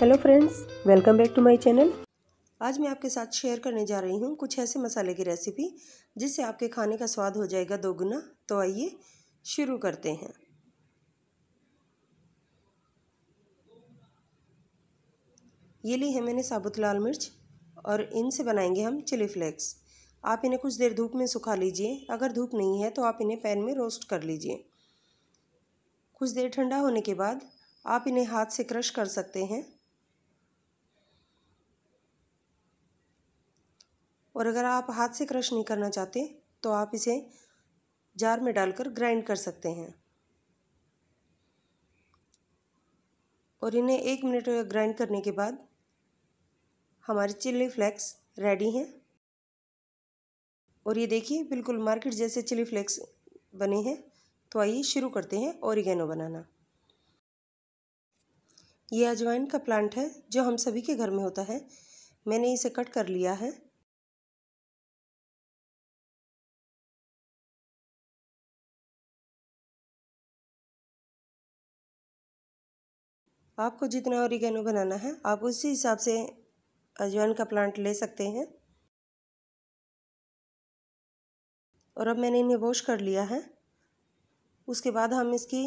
hello friends welcome back to my channel आज मैं आपके साथ शेयर करने जा रही हूँ कुछ ऐसे मसाले की रेसिपी जिससे आपके खाने का स्वाद हो जाएगा दोगुना तो आइए शुरू करते हैं ये ली है मैंने साबुत लाल मिर्च और इनसे बनाएंगे हम चिली फ्लेक्स आप इन्हें कुछ देर धूप में सुखा लीजिए अगर धूप नहीं है तो आप इन्हें पैन में रोस्ट कर लीजिए कुछ देर ठंडा होने के बाद आप इन्हें हाथ से क्रश कर सकते हैं और अगर आप हाथ से क्रश नहीं करना चाहते तो आप इसे जार में डालकर ग्राइंड कर सकते हैं और इन्हें एक मिनट ग्राइंड करने के बाद हमारे चिली फ्लेक्स रेडी हैं और ये देखिए बिल्कुल मार्केट जैसे चिली फ्लेक्स बने हैं तो आइए शुरू करते हैं ओरिगेनो बनाना ये अजवाइन का प्लांट है जो हम सभी के घर में होता है मैंने इसे कट कर लिया है आपको जितना ओरिगेनो बनाना है आप उसी हिसाब से अजवाइन का प्लांट ले सकते हैं और अब मैंने इन्हें वॉश कर लिया है उसके बाद हम इसकी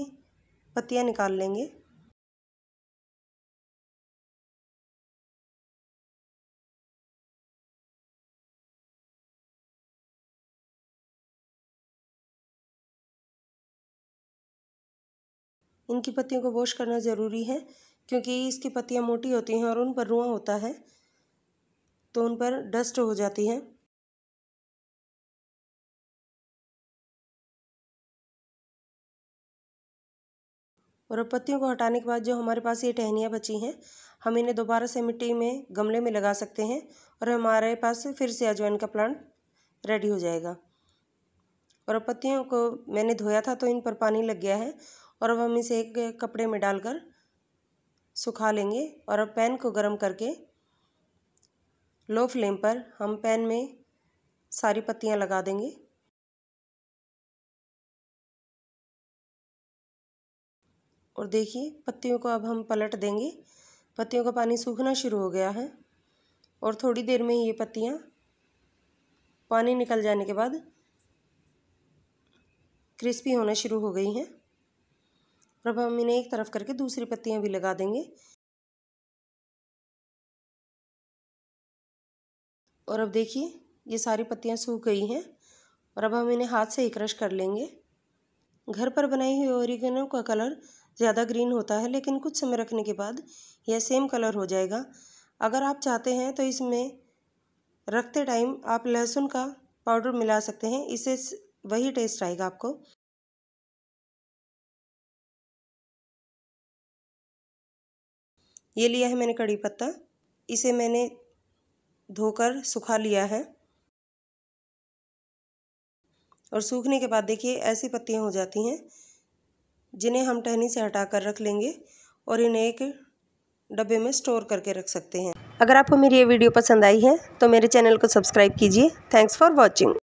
पत्तियाँ निकाल लेंगे इनकी पत्तियों को वॉश करना ज़रूरी है क्योंकि इसकी पत्तियाँ मोटी होती हैं और उन पर रुआ होता है तो उन पर डस्ट हो जाती है और अब पत्तियों को हटाने के बाद जो हमारे पास ये टहनियाँ बची हैं हम इन्हें दोबारा से मिट्टी में गमले में लगा सकते हैं और हमारे पास फिर से अजवाइन का प्लांट रेडी हो जाएगा और पत्तियों को मैंने धोया था तो इन पर पानी लग गया है और अब हम इसे एक कपड़े में डालकर सुखा लेंगे और अब पैन को गर्म करके लो फ्लेम पर हम पैन में सारी पत्तियां लगा देंगे और देखिए पत्तियों को अब हम पलट देंगे पत्तियों का पानी सूखना शुरू हो गया है और थोड़ी देर में ये पत्तियाँ पानी निकल जाने के बाद क्रिस्पी होना शुरू हो गई हैं और अब हम इन्हें एक तरफ करके दूसरी पत्तियाँ भी लगा देंगे और अब देखिए ये सारी पत्तियाँ सूख गई हैं और अब हम इन्हें हाथ से ही क्रश कर लेंगे घर पर बनाई हुई ओरिगेनो का कलर ज़्यादा ग्रीन होता है लेकिन कुछ समय रखने के बाद यह सेम कलर हो जाएगा अगर आप चाहते हैं तो इसमें रखते टाइम आप लहसुन का पाउडर मिला सकते हैं इससे वही टेस्ट आएगा आपको ये लिया है मैंने कड़ी पत्ता इसे मैंने धोकर सुखा लिया है और सूखने के बाद देखिए ऐसी पत्तियाँ हो जाती हैं जिन्हें हम टहनी से हटा कर रख लेंगे और इन्हें एक डब्बे में स्टोर करके रख सकते हैं अगर आपको मेरी ये वीडियो पसंद आई है तो मेरे चैनल को सब्सक्राइब कीजिए थैंक्स फॉर वॉचिंग